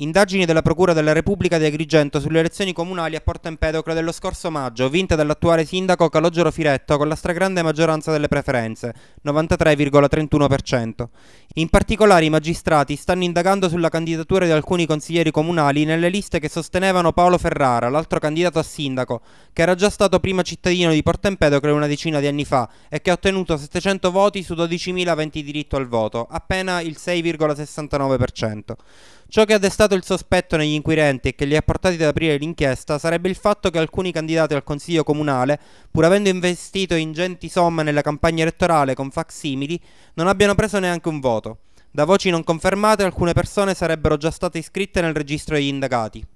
Indagini della Procura della Repubblica di Agrigento sulle elezioni comunali a Porto Empedocle dello scorso maggio, vinte dall'attuale sindaco Calogero Firetto con la stragrande maggioranza delle preferenze, 93,31%. In particolare i magistrati stanno indagando sulla candidatura di alcuni consiglieri comunali nelle liste che sostenevano Paolo Ferrara, l'altro candidato a sindaco, che era già stato prima cittadino di Porto Empedocle una decina di anni fa e che ha ottenuto 700 voti su 12.020 diritto al voto, appena il 6,69%. Ciò che ha destato il sospetto negli inquirenti e che li ha portati ad aprire l'inchiesta sarebbe il fatto che alcuni candidati al Consiglio Comunale, pur avendo investito ingenti somme nella campagna elettorale con facsimili, non abbiano preso neanche un voto. Da voci non confermate alcune persone sarebbero già state iscritte nel registro degli indagati.